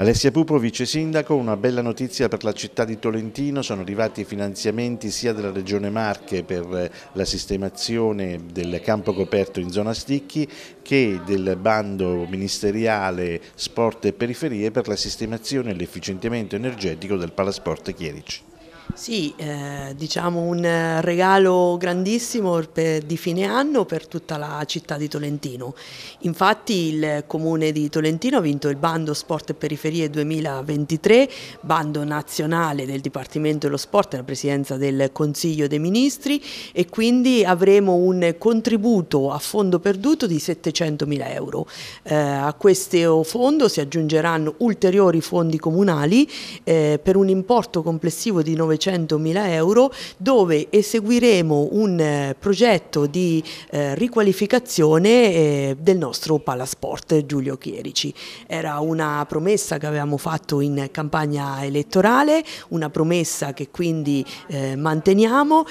Alessia Pupo, vice sindaco, una bella notizia per la città di Tolentino, sono arrivati i finanziamenti sia della Regione Marche per eh, la sistemazione del campo coperto in zona Sticchi che del bando ministeriale Sport e Periferie per la sistemazione e l'efficientamento energetico del Palasport Chierici. Sì, eh, diciamo un eh, regalo grandissimo per, di fine anno per tutta la città di Tolentino. Infatti il comune di Tolentino ha vinto il bando Sport e Periferie 2023, bando nazionale del Dipartimento dello Sport e la Presidenza del Consiglio dei Ministri e quindi avremo un contributo a fondo perduto di 700 mila euro. Eh, a questo fondo si aggiungeranno ulteriori fondi comunali eh, per un importo complessivo di 900 900.000 euro dove eseguiremo un eh, progetto di eh, riqualificazione eh, del nostro palasport Giulio Chierici. Era una promessa che avevamo fatto in campagna elettorale, una promessa che quindi manteniamo,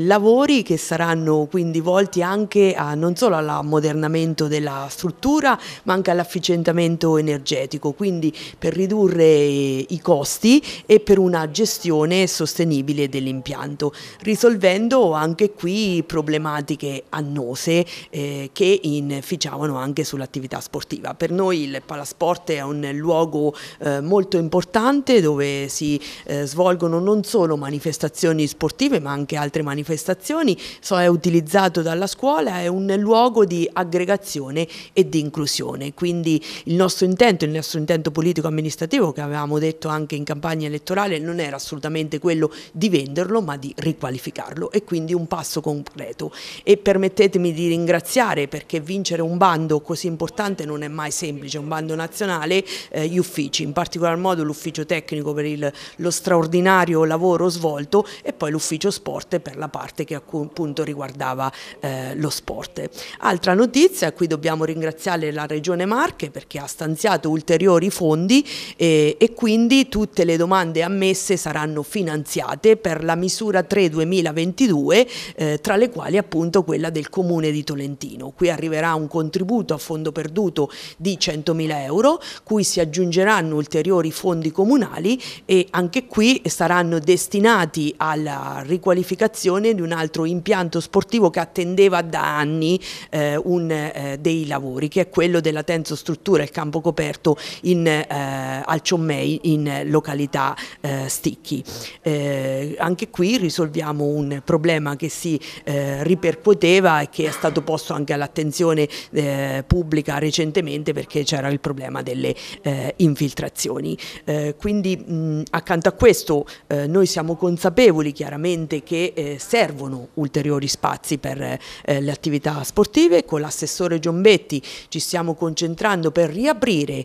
lavori che saranno quindi volti anche a, non solo all'ammodernamento della struttura ma anche all'efficientamento energetico, quindi per ridurre i costi e per una gestione sostenibile sostenibile dell'impianto, risolvendo anche qui problematiche annose eh, che inficiavano anche sull'attività sportiva. Per noi il palasport è un luogo eh, molto importante dove si eh, svolgono non solo manifestazioni sportive ma anche altre manifestazioni, so è utilizzato dalla scuola, è un luogo di aggregazione e di inclusione, quindi il nostro intento, il nostro intento politico amministrativo che avevamo detto anche in campagna elettorale non era assolutamente quello quello di venderlo ma di riqualificarlo e quindi un passo completo e permettetemi di ringraziare perché vincere un bando così importante non è mai semplice, un bando nazionale, eh, gli uffici, in particolar modo l'ufficio tecnico per il, lo straordinario lavoro svolto e poi l'ufficio sport per la parte che appunto riguardava eh, lo sport. Altra notizia, qui dobbiamo ringraziare la Regione Marche perché ha stanziato ulteriori fondi e, eh, e quindi tutte le domande ammesse saranno finanziate stanziate per la misura 3 2022, eh, tra le quali appunto quella del Comune di Tolentino. Qui arriverà un contributo a fondo perduto di 100.000 euro, cui si aggiungeranno ulteriori fondi comunali e anche qui saranno destinati alla riqualificazione di un altro impianto sportivo che attendeva da anni eh, un, eh, dei lavori, che è quello della tenso struttura e campo coperto in, eh, al Ciommei in località eh, Sticchi. Eh, eh, anche qui risolviamo un problema che si eh, ripercuoteva e che è stato posto anche all'attenzione eh, pubblica recentemente perché c'era il problema delle eh, infiltrazioni. Eh, quindi mh, accanto a questo eh, noi siamo consapevoli chiaramente che servono ulteriori spazi per le attività sportive, con l'assessore Giombetti ci stiamo concentrando per riaprire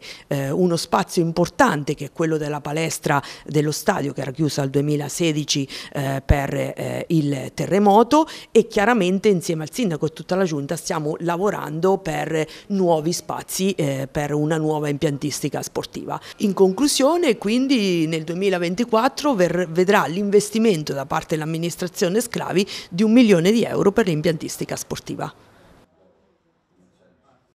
uno spazio importante che è quello della palestra dello stadio che era chiusa al 2000 2016 eh, per eh, il terremoto e chiaramente insieme al sindaco e tutta la giunta stiamo lavorando per nuovi spazi eh, per una nuova impiantistica sportiva. In conclusione quindi nel 2024 vedrà l'investimento da parte dell'amministrazione Sclavi di un milione di euro per l'impiantistica sportiva.